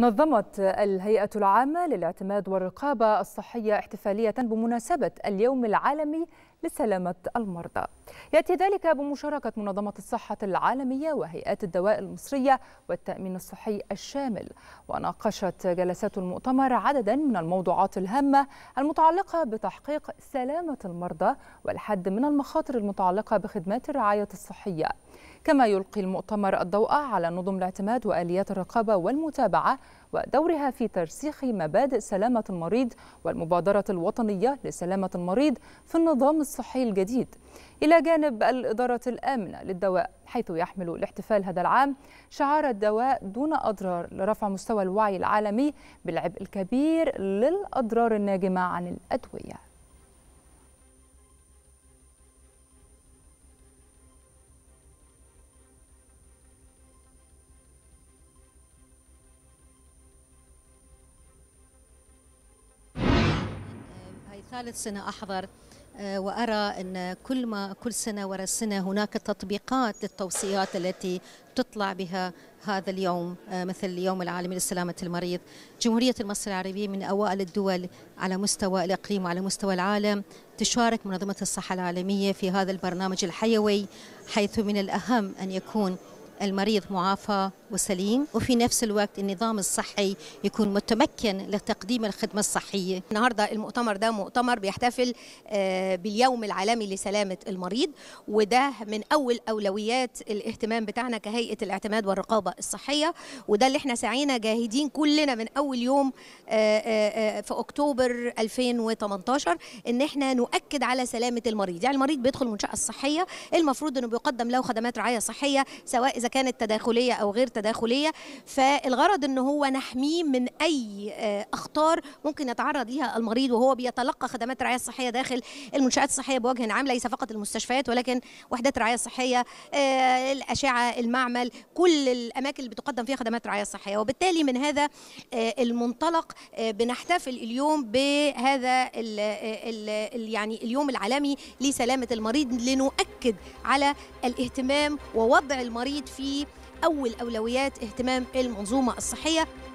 نظمت الهيئة العامة للاعتماد والرقابة الصحية احتفالية بمناسبة اليوم العالمي لسلامة المرضى يأتي ذلك بمشاركة منظمة الصحة العالمية وهيئات الدواء المصرية والتأمين الصحي الشامل وناقشت جلسات المؤتمر عددا من الموضوعات الهامة المتعلقة بتحقيق سلامة المرضى والحد من المخاطر المتعلقة بخدمات الرعاية الصحية كما يلقي المؤتمر الضوء على نظم الاعتماد وآليات الرقابة والمتابعة ودورها في ترسيخ مبادئ سلامة المريض والمبادرة الوطنية لسلامة المريض في النظام الصحي الجديد إلى جانب الإدارة الآمنة للدواء حيث يحمل الاحتفال هذا العام شعار الدواء دون أضرار لرفع مستوى الوعي العالمي بالعبء الكبير للأضرار الناجمة عن الأدوية ثالث سنة أحضر آه، وارى ان كل ما كل سنه ورا سنه هناك تطبيقات للتوصيات التي تطلع بها هذا اليوم آه، مثل اليوم العالمي لسلامه المريض. جمهوريه مصر العربيه من اوائل الدول على مستوى الاقليم وعلى مستوى العالم تشارك منظمه الصحه العالميه في هذا البرنامج الحيوي حيث من الاهم ان يكون المريض معافى وسليم وفي نفس الوقت النظام الصحي يكون متمكن لتقديم الخدمة الصحية النهاردة المؤتمر ده مؤتمر بيحتفل آه، باليوم العالمي لسلامة المريض وده من أول أولويات الاهتمام بتاعنا كهيئة الاعتماد والرقابة الصحية وده اللي احنا سعينا جاهدين كلنا من أول يوم آه، آه، في أكتوبر 2018 إن احنا نؤكد على سلامة المريض يعني المريض بيدخل المنشأة الصحية المفروض إنه بيقدم له خدمات رعاية صحية سواء إذا كانت تداخليه او غير تداخليه فالغرض ان هو نحميه من اي آه، اخطار ممكن يتعرض ليها المريض وهو بيتلقى خدمات الرعايه الصحيه داخل المنشات الصحيه بوجه عام ليس فقط المستشفيات ولكن وحدات الرعايه الصحيه آه، الاشعه المعمل كل الاماكن اللي بتقدم فيها خدمات الرعايه الصحيه وبالتالي من هذا آه، المنطلق بنحتفل اليوم بهذا الـ الـ يعني اليوم العالمي لسلامه المريض لنؤكد على الاهتمام ووضع المريض في في أول أولويات اهتمام المنظومة الصحية